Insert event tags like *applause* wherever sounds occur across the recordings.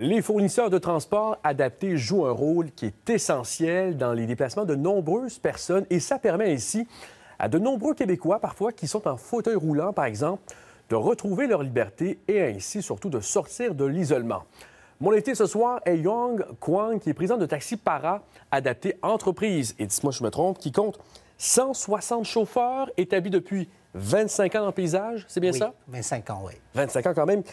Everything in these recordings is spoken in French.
Les fournisseurs de transport adaptés jouent un rôle qui est essentiel dans les déplacements de nombreuses personnes et ça permet ainsi à de nombreux Québécois, parfois qui sont en fauteuil roulant par exemple, de retrouver leur liberté et ainsi surtout de sortir de l'isolement. Mon été ce soir est Yong Kwang, qui est président de Taxi Para, adapté entreprise, et dis moi je me trompe, qui compte 160 chauffeurs établis depuis 25 ans dans le paysage, c'est bien ça? 25 ans, oui. 25 ans quand même.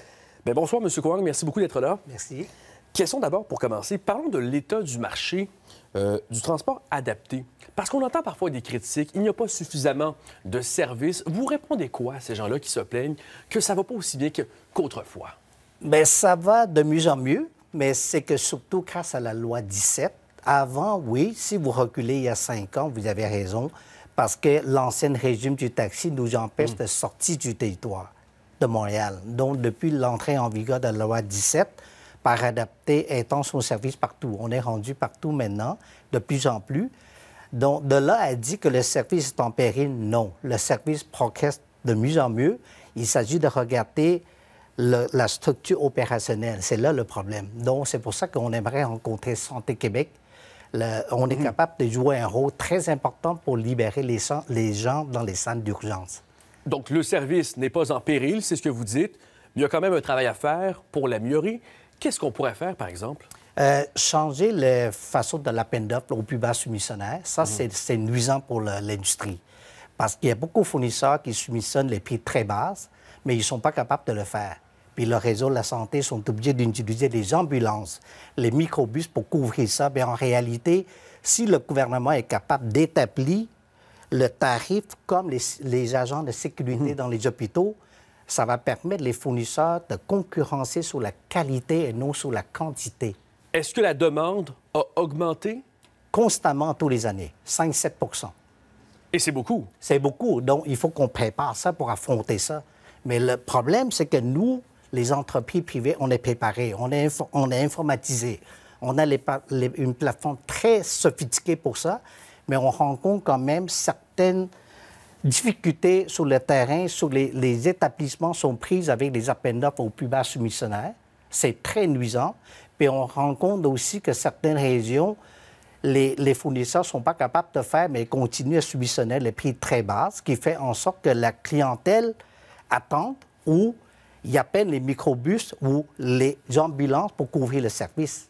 Ben, bonsoir, M. Kouang. Merci beaucoup d'être là. Merci. Question d'abord pour commencer. Parlons de l'état du marché euh, du transport adapté. Parce qu'on entend parfois des critiques, il n'y a pas suffisamment de services. Vous répondez quoi à ces gens-là qui se plaignent que ça ne va pas aussi bien qu'autrefois? Bien, ça va de mieux en mieux, mais c'est que surtout grâce à la loi 17, avant, oui, si vous reculez il y a cinq ans, vous avez raison, parce que l'ancien régime du taxi nous empêche mm. de sortir du territoire de Montréal. Donc, depuis l'entrée en vigueur de la loi 17, par adapter étant son service partout. On est rendu partout maintenant, de plus en plus. Donc, de là à dit que le service est en péril, non. Le service progresse de mieux en mieux. Il s'agit de regarder la structure opérationnelle. C'est là le problème. Donc, c'est pour ça qu'on aimerait rencontrer Santé Québec. on est mhm. capable de jouer un rôle très important pour libérer les, les gens dans les centres d'urgence. Donc, le service n'est pas en péril, c'est ce que vous dites. Il y a quand même un travail à faire pour l'améliorer. Qu'est-ce qu'on pourrait faire, par exemple? Euh, changer les façons de la peine d'offre au plus bas soumissionnaire, ça, mhm. c'est nuisant pour l'industrie. Parce qu'il y a beaucoup de fournisseurs qui soumissionnent les prix très bas, mais ils ne sont pas capables de le faire. Puis le réseau de la santé sont obligés d'utiliser des ambulances, les microbus pour couvrir ça. Mais en réalité, si le gouvernement est capable d'établir le tarif, comme les, agents de sécurité mhm. dans les hôpitaux, ça va permettre les fournisseurs de concurrencer sur la qualité et non sur la quantité. Est-ce que la demande a augmenté? Constamment tous les années, 5-7 Et c'est beaucoup. C'est beaucoup. Donc, il faut qu'on prépare ça pour affronter ça. Mais le problème, c'est que nous, les entreprises privées, on est préparés, on est, on est informatisés. On a une plateforme très sophistiquée pour ça, mais on rencontre quand même difficultés sur le terrain, sur les, établissements sont prises avec les appels d'offres aux plus bas soumissionnaires. C'est très nuisant. Puis on rencontre aussi que certaines régions, les, fournisseurs ne sont pas capables de faire, mais continuent à soumissionner les prix très bas, ce qui fait en sorte que la clientèle attend ou il y a peine les microbus ou les ambulances pour couvrir le service.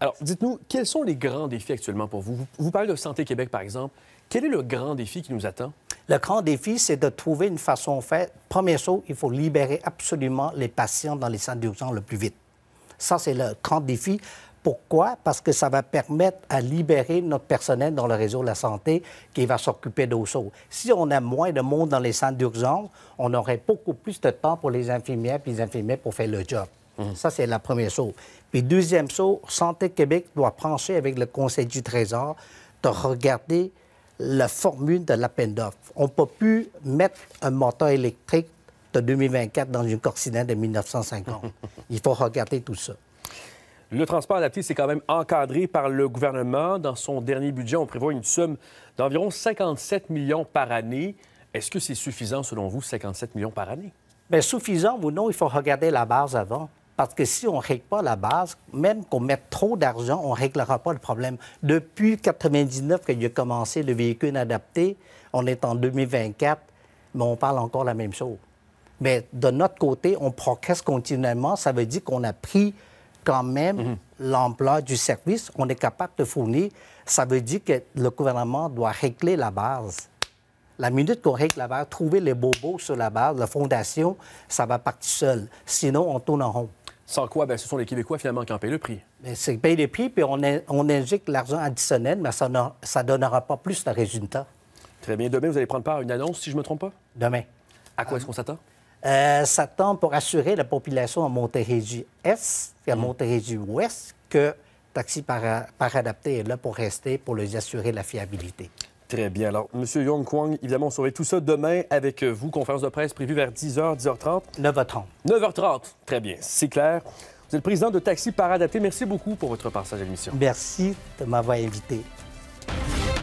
Alors, dites-nous, quels sont les grands défis actuellement pour Vous, vous parlez de Santé Québec, par exemple. Quel est le grand défi qui nous attend? Le grand défi, c'est de trouver une façon de faire. Premier saut, il faut libérer absolument les patients dans les centres d'urgence le plus vite. Ça, c'est le grand défi. Pourquoi? Parce que ça va permettre à libérer notre personnel dans le réseau de la santé qui va s'occuper d'eau Si on a moins de monde dans les centres d'urgence, on aurait beaucoup plus de temps pour les infirmières et les infirmiers pour faire le job. Hum. Ça, c'est la première saut. Puis deuxième saut, Santé Québec doit pencher avec le Conseil du Trésor de regarder la formule de l'appel d'offres. On ne peut plus mettre un moteur électrique de 2024 dans une corsinette de 1950. *laughs* Il faut regarder tout ça. Le transport adapté, c'est quand même encadré par le gouvernement. Dans son dernier budget, on prévoit une somme d'environ 57 millions par année. Est-ce que c'est suffisant, selon vous, 57 millions par année? Bien, suffisant ou non, il faut regarder la base avant. Parce que si on ne règle pas la base, même qu'on mette trop d'argent, on ne réglera pas le problème. Depuis 1999 qu'il a commencé le véhicule adapté, on est en 2024, mais on parle encore la même chose. Mais de notre côté, on progresse continuellement. Ça veut dire qu'on a pris quand même mhm. l'ampleur l'emploi du service. On est capable de fournir. Ça veut dire que le gouvernement doit régler la base. La minute qu'on règle la base, trouver les bobos sur la base, la fondation, ça va partir seul. Sinon, on tourne en rond. Sans quoi, ben, ce sont les Québécois finalement qui en payent le prix. C'est qu'ils payent les prix, puis on, injecte l'argent additionnel, mais ça ne donnera pas plus de résultat. Très bien. Demain, vous allez prendre part à une annonce, si je ne me trompe pas? Demain. À quoi euh, est-ce qu'on s'attend? Euh, s'attend pour assurer la population en Montérégie-Est et en mm. Montérégie-Ouest que Taxi par, adapté est là pour rester, pour les assurer la fiabilité. Très bien. Alors, M. Yong Kwang, évidemment, on saurait tout ça demain avec euh, vous. Conférence de presse prévue vers 10h, 10h30. 9h30. 9h30. Très bien. C'est clair. Vous êtes le président de Taxi Paradapté. Merci beaucoup pour votre passage à l'émission. Merci de m'avoir invité.